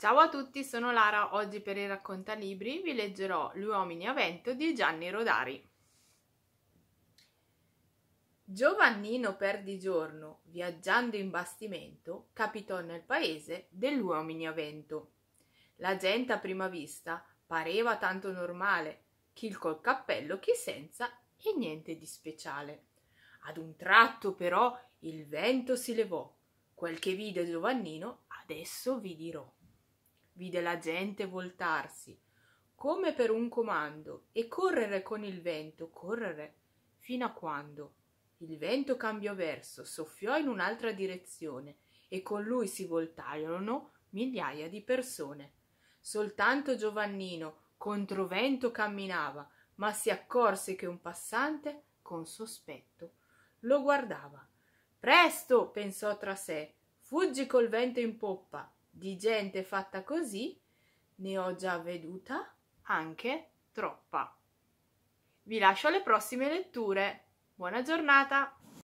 Ciao a tutti, sono Lara. Oggi per il raccontalibri vi leggerò Gli uomini a vento di Gianni Rodari. Giovannino Perdigiorno, viaggiando in bastimento, capitò nel paese degli uomini a vento. La gente a prima vista pareva tanto normale, chi col cappello, chi senza, e niente di speciale. Ad un tratto però il vento si levò. Quel che vide Giovannino adesso vi dirò vide la gente voltarsi come per un comando e correre con il vento, correre fino a quando il vento cambiò verso, soffiò in un'altra direzione e con lui si voltarono migliaia di persone. Soltanto Giovannino contro vento, camminava, ma si accorse che un passante, con sospetto, lo guardava. Presto, pensò tra sé, fuggi col vento in poppa di gente fatta così ne ho già veduta anche troppa. Vi lascio alle prossime letture. Buona giornata!